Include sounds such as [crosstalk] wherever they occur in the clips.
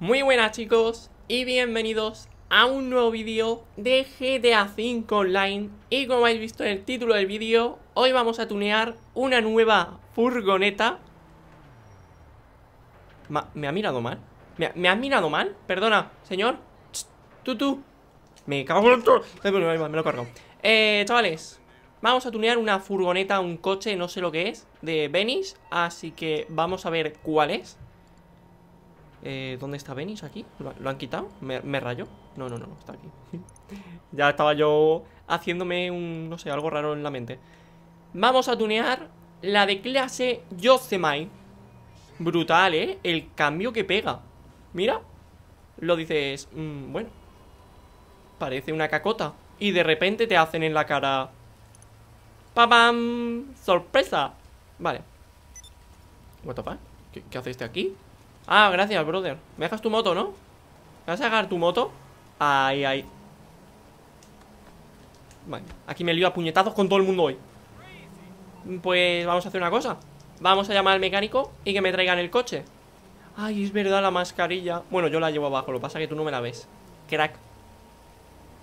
Muy buenas chicos y bienvenidos a un nuevo vídeo de GTA V Online Y como habéis visto en el título del vídeo, hoy vamos a tunear una nueva furgoneta ¿Me ha mirado mal? ¿Me, ha mirado mal? Perdona, señor Tú, tú Me cago en Me lo cargo Eh, chavales Vamos a tunear una furgoneta, un coche, no sé lo que es De Venice, así que vamos a ver cuál es eh, ¿Dónde está Venice? ¿Aquí? ¿Lo, han quitado? ¿Me, rayó? No, no, no, está aquí. [laughs] ya estaba yo haciéndome un, no sé, algo raro en la mente. Vamos a tunear la de clase Yosemite. Brutal, ¿eh? El cambio que pega. Mira. Lo dices, mmm, bueno. Parece una cacota. Y de repente te hacen en la cara... ¡Pam! ¡Sorpresa! Vale. What the ¿Qué, ¿Qué hace este aquí? Ah, gracias, brother Me dejas tu moto, ¿no? ¿Me vas a agarrar tu moto? Ay, ay Vale, aquí me lío a puñetazos con todo el mundo hoy Pues vamos a hacer una cosa Vamos a llamar al mecánico y que me traigan el coche Ay, es verdad la mascarilla Bueno, yo la llevo abajo, lo pasa que tú no me la ves Crack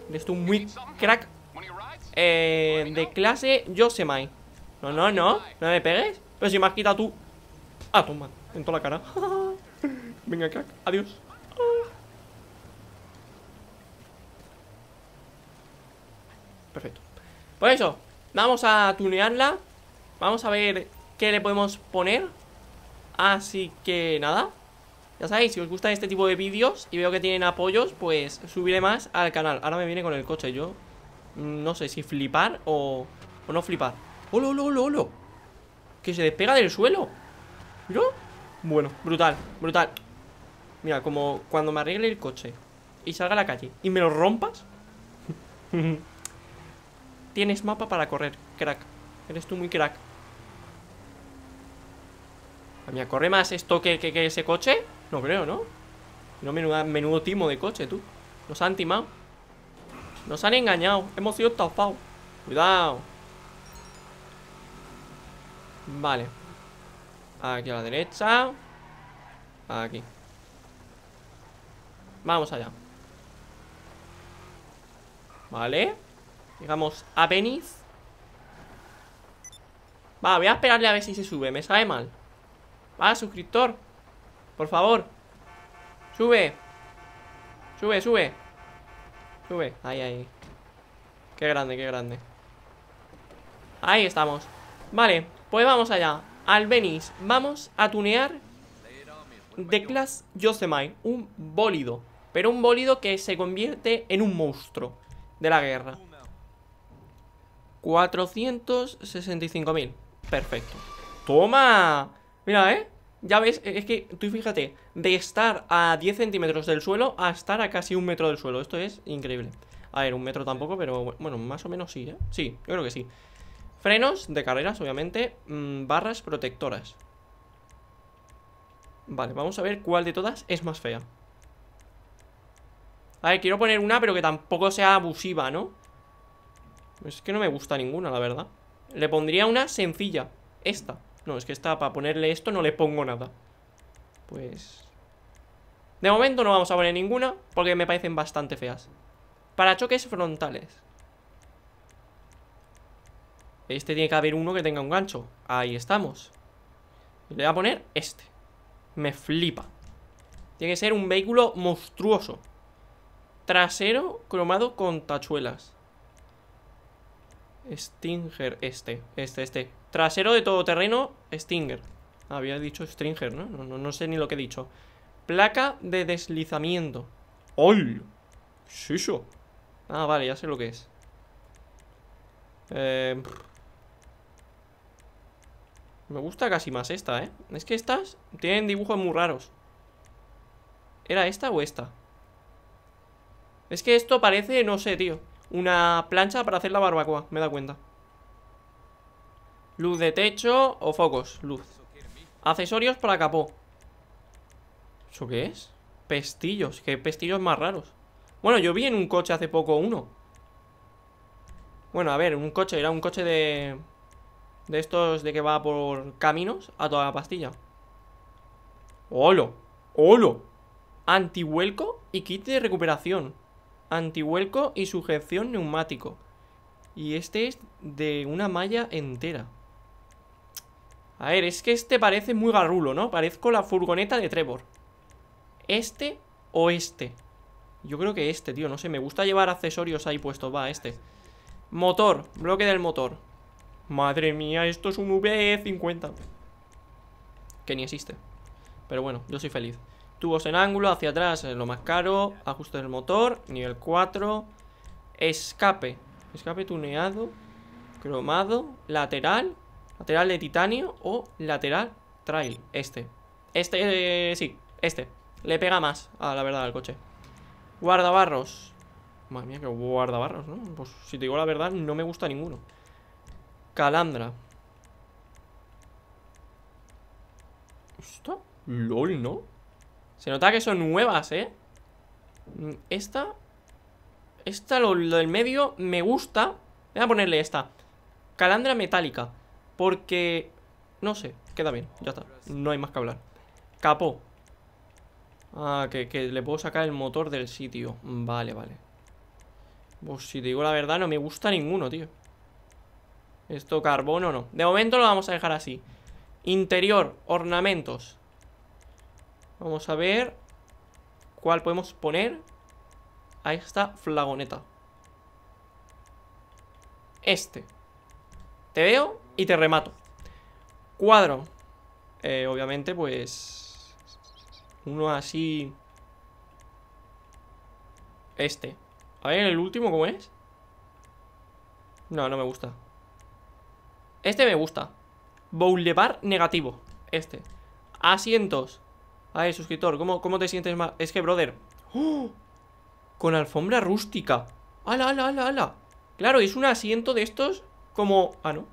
Eres tú muy crack eh, De clase mai. No, no, no, no me pegues Pero si me has quitado tú Ah, toma, en toda la cara [laughs] Venga, crack, adiós. Perfecto. Por pues eso, vamos a tunearla. Vamos a ver qué le podemos poner. Así que nada. Ya sabéis, si os gustan este tipo de vídeos y veo que tienen apoyos, pues subiré más al canal. Ahora me viene con el coche yo. Mm, no sé si flipar o, no flipar. ¡Holo, holo, holo, holo! Que se despega del suelo. yo Bueno, brutal, brutal. Mira, como cuando me arregle el coche y salga a la calle y me lo rompas. [laughs] Tienes mapa para correr, crack. Eres tú muy crack. A mí, ¿corre más esto que, ese coche? No creo, ¿no? No, menudo, menudo timo de coche, tú. Nos han timado. Nos han engañado. Hemos sido estafados. Cuidado. Vale. Aquí a la derecha. Aquí. Vamos allá Vale Llegamos a Venice Va, voy a esperarle a ver si se sube Me sabe mal Va, suscriptor Por favor Sube Sube, sube Sube, ahí, ahí Qué grande, qué grande Ahí estamos Vale, pues vamos allá Al Venice, vamos a tunear The Class Yosemite Un bólido pero un bólido que se convierte en un monstruo de la guerra. 465.000. Perfecto. ¡Toma! Mira, ¿eh? Ya ves, es que tú fíjate, de estar a 10 centímetros del suelo a estar a casi un metro del suelo. Esto es increíble. A ver, un metro tampoco, pero bueno, más o menos sí, ¿eh? Sí, yo creo que sí. Frenos de carreras, obviamente. Mm, barras protectoras. Vale, vamos a ver cuál de todas es más fea. A ver, quiero poner una, pero que tampoco sea abusiva, ¿no? Es que no me gusta ninguna, la verdad Le pondría una sencilla Esta No, es que esta, para ponerle esto no le pongo nada Pues... De momento no vamos a poner ninguna Porque me parecen bastante feas Para choques frontales Este tiene que haber uno que tenga un gancho Ahí estamos Le voy a poner este Me flipa Tiene que ser un vehículo monstruoso Trasero cromado con tachuelas. Stinger, este, este, este. Trasero de todoterreno, Stinger. Había dicho Stringer, ¿no? No, no sé ni lo que he dicho. Placa de deslizamiento. ¡Ay! ¿Qué eso? Ah, vale, ya sé lo que es. Eh, me gusta casi más esta, ¿eh? Es que estas tienen dibujos muy raros. ¿Era esta o esta? Es que esto parece, no sé, tío Una plancha para hacer la barbacoa, me da cuenta Luz de techo o focos, luz Accesorios para capó ¿Eso qué es? Pestillos, qué pestillos más raros Bueno, yo vi en un coche hace poco uno Bueno, a ver, un coche, era un coche de... De estos de que va por caminos a toda la pastilla ¡Holo! ¡Holo! Antihuelco y kit de recuperación antihuelco y sujeción neumático. Y este es de una malla entera. A ver, es que este parece muy garrulo, ¿no? Parezco la furgoneta de Trevor. ¿Este o este? Yo creo que este, tío, no sé. Me gusta llevar accesorios ahí puestos. Va, este. Motor, bloque del motor. Madre mía, esto es un V50. E que ni existe. Pero bueno, yo soy feliz. Tubos en ángulo, hacia atrás lo más caro. Ajuste del motor, nivel 4. Escape. Escape tuneado, cromado, lateral, lateral de titanio o lateral trail. Este. Este, eh, sí, este. Le pega más, a la verdad, al coche. Guardabarros. Madre mía, que guardabarros, ¿no? Pues si te digo la verdad, no me gusta ninguno. Calandra. ¿Está? LOL, ¿no? Se nota que son nuevas, ¿eh? Esta Esta, lo, del medio Me gusta Voy a ponerle esta Calandra metálica Porque, no sé Queda bien, ya está No hay más que hablar Capó Ah, que, que le puedo sacar el motor del sitio Vale, vale Pues si te digo la verdad No me gusta ninguno, tío Esto carbono no De momento lo vamos a dejar así Interior, ornamentos Vamos a ver cuál podemos poner a esta flagoneta. Este. Te veo y te remato. Cuadro. Eh, obviamente, pues... Uno así... Este. A ver, el último, ¿cómo es? No, no me gusta. Este me gusta. Boulevard negativo. Este. Asientos. Ay, suscriptor, ¿cómo, cómo te sientes más? Es que, brother ¡oh! Con alfombra rústica ¡Hala, hala, hala, hala! Claro, es un asiento de estos como... Ah, no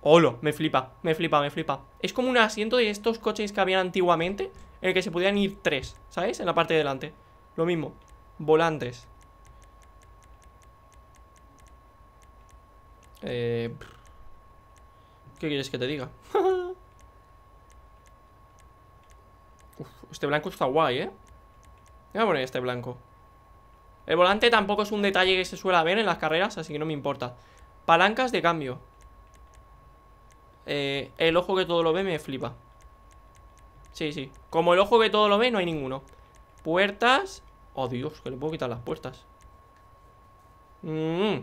¡Holo! Me flipa, me flipa, me flipa Es como un asiento de estos coches que habían antiguamente En el que se podían ir tres, ¿sabes? En la parte de delante Lo mismo Volantes eh, ¿Qué quieres que te diga? [laughs] este blanco está guay, ¿eh? Voy a poner este blanco El volante tampoco es un detalle que se suele ver en las carreras Así que no me importa Palancas de cambio eh, El ojo que todo lo ve me flipa Sí, sí Como el ojo que todo lo ve no hay ninguno Puertas Oh, Dios, que le puedo quitar las puertas Mmm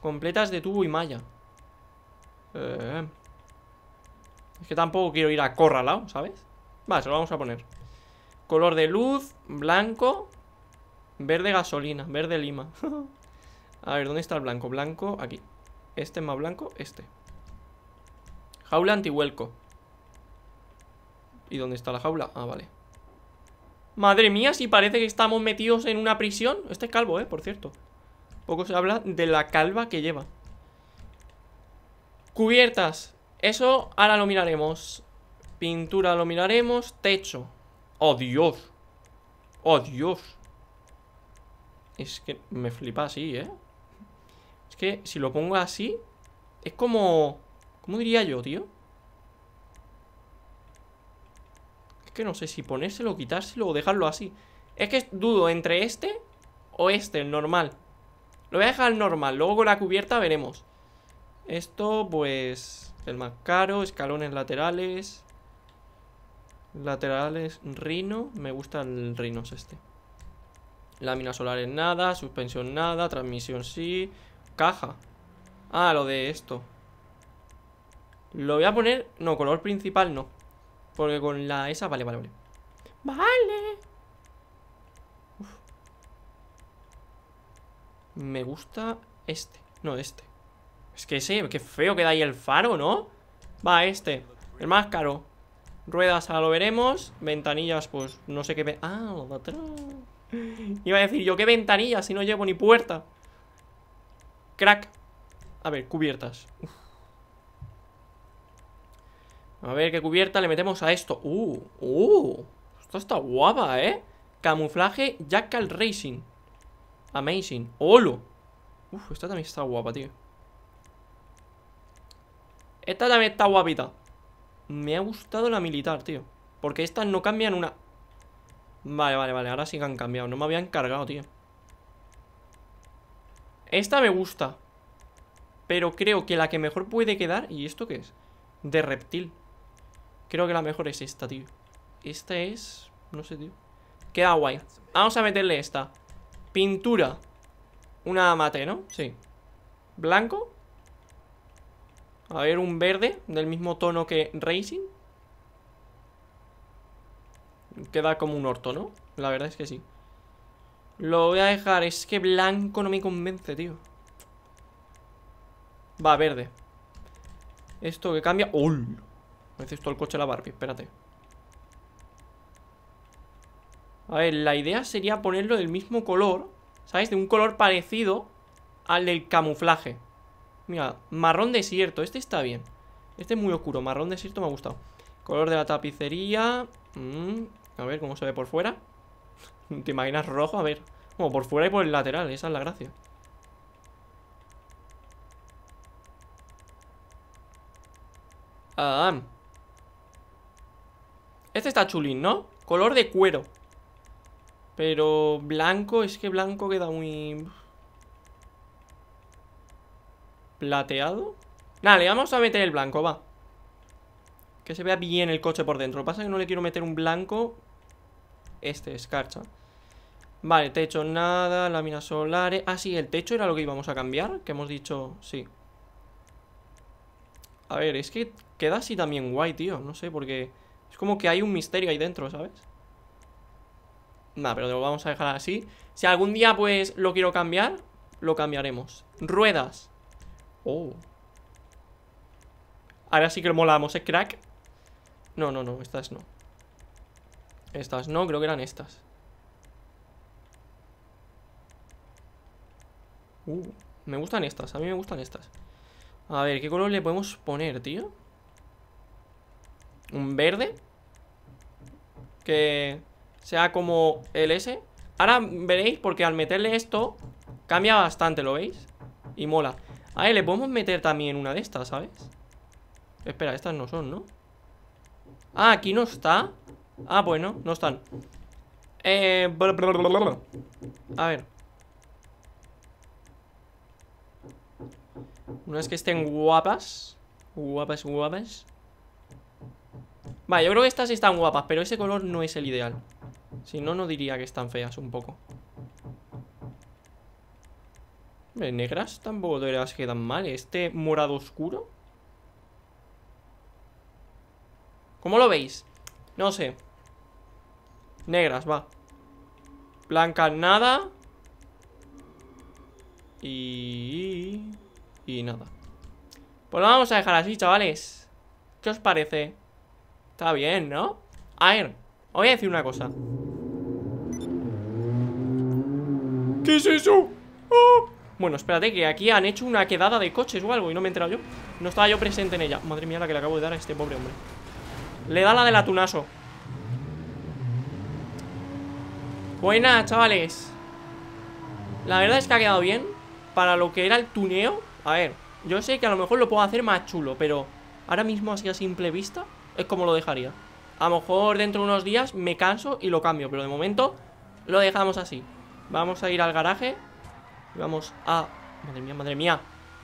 Completas de tubo y malla eh. Es que tampoco quiero ir a corralado, ¿sabes? Vale, se lo vamos a poner Color de luz, blanco Verde gasolina, verde lima [laughs] A ver, ¿dónde está el blanco? Blanco, aquí Este más blanco, este Jaula antihuelco ¿Y dónde está la jaula? Ah, vale Madre mía, si parece que estamos metidos en una prisión Este es calvo, eh, por cierto Poco se habla de la calva que lleva Cubiertas Eso ahora lo miraremos Pintura lo miraremos. Techo. ¡Oh, Dios! ¡Oh, Dios! Es que me flipa así, ¿eh? Es que si lo pongo así... Es como... ¿Cómo diría yo, tío? Es que no sé si ponérselo, quitárselo o dejarlo así. Es que dudo entre este o este, el normal. Lo voy a dejar normal. Luego con la cubierta veremos. Esto, pues... El más caro, escalones laterales... Laterales, rino Me gusta el rino este. Láminas solares nada, suspensión nada, transmisión sí. Caja. Ah, lo de esto. Lo voy a poner... No, color principal no. Porque con la esa... Vale, vale, vale. Vale. Me gusta este. No, este. Es que ese, que feo queda ahí el faro, ¿no? Va, este. El más caro. Ruedas, ahora lo veremos. Ventanillas, pues no sé qué... Ah, lo de atrás. Iba a decir yo, ¿qué ventanilla? Si no llevo ni puerta. Crack. A ver, cubiertas. A ver qué cubierta le metemos a esto. Uh, uh. Esto está guapa, ¿eh? Camuflaje Jackal Racing. Amazing. olo Uf, esta también está guapa, tío. Esta también está guapita. Me ha gustado la militar, tío Porque estas no cambian una Vale, vale, vale, ahora sí que han cambiado No me habían cargado, tío Esta me gusta Pero creo que la que mejor puede quedar ¿Y esto qué es? De reptil Creo que la mejor es esta, tío Esta es... no sé, tío Queda guay Vamos a meterle esta Pintura Una mate, ¿no? Sí Blanco a ver, un verde del mismo tono que Racing. Queda como un orto, ¿no? La verdad es que sí. Lo voy a dejar. Es que blanco no me convence, tío. Va, verde. Esto que cambia... ¡Uy! Me Parece esto el coche de la Barbie. Espérate. A ver, la idea sería ponerlo del mismo color. ¿Sabes? De un color parecido al del camuflaje. Mira, marrón desierto, este está bien Este es muy oscuro, marrón desierto me ha gustado Color de la tapicería mm, A ver cómo se ve por fuera [laughs] ¿Te imaginas rojo? A ver Como por fuera y por el lateral, esa es la gracia Ah Este está chulín, ¿no? Color de cuero Pero blanco, es que blanco queda muy plateado Nada, le vamos a meter el blanco, va Que se vea bien el coche por dentro Lo que pasa es que no le quiero meter un blanco Este, escarcha Vale, techo nada, láminas solares Ah, sí, el techo era lo que íbamos a cambiar Que hemos dicho, sí A ver, es que queda así también guay, tío No sé, porque es como que hay un misterio ahí dentro, ¿sabes? Nada, pero lo vamos a dejar así Si algún día, pues, lo quiero cambiar Lo cambiaremos Ruedas Oh. Ahora sí que lo molamos, ¿eh, crack? No, no, no, estas no. Estas no, creo que eran estas. Uh, me gustan estas, a mí me gustan estas. A ver, ¿qué color le podemos poner, tío? ¿Un verde? Que sea como el S. Ahora veréis, porque al meterle esto, cambia bastante, ¿lo veis? Y mola. A ver, le podemos meter también una de estas, ¿sabes? Espera, estas no son, ¿no? Ah, aquí no está Ah, bueno, pues no están Eh... A ver vez que estén guapas Guapas, guapas Vale, yo creo que estas están guapas Pero ese color no es el ideal Si no, no diría que están feas un poco Negras tampoco de quedan mal. Este morado oscuro. ¿Cómo lo veis? No sé. Negras, va. Blancas nada. Y... Y nada. Pues lo vamos a dejar así, chavales. ¿Qué os parece? Está bien, ¿no? A ver, os voy a decir una cosa. ¿Qué es eso? ¡Oh! Bueno, espérate, que aquí han hecho una quedada de coches o algo Y no me he enterado yo No estaba yo presente en ella Madre mía la que le acabo de dar a este pobre hombre Le da la del atunazo Buena, chavales La verdad es que ha quedado bien Para lo que era el tuneo A ver, yo sé que a lo mejor lo puedo hacer más chulo Pero ahora mismo así a simple vista Es como lo dejaría A lo mejor dentro de unos días me canso y lo cambio Pero de momento lo dejamos así Vamos a ir al garaje y vamos a... Madre mía, madre mía.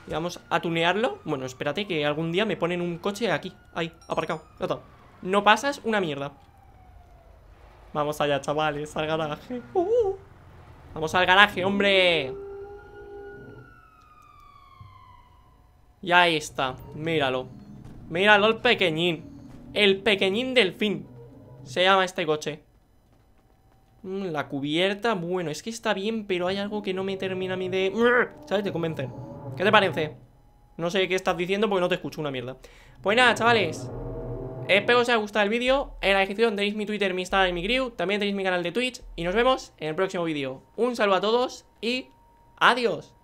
Y vamos a tunearlo. Bueno, espérate que algún día me ponen un coche aquí. Ahí, aparcado. No pasas una mierda. Vamos allá, chavales, al garaje. Uh-huh. vamos al garaje, hombre. Y ahí está. Míralo. Míralo el pequeñín. El pequeñín delfín. Se llama este coche. Mm, la cubierta, bueno, es que está bien, pero hay algo que no me termina a mí de... ¿Sabes? Te convencen ¿Qué te parece? No sé qué estás diciendo porque no te escucho una mierda. Pues nada, chavales. Espero os haya gustado el vídeo. En la descripción tenéis mi Twitter, mi Instagram y mi crew. También tenéis mi canal de Twitch. Y nos vemos en el próximo vídeo. Un saludo a todos y adiós.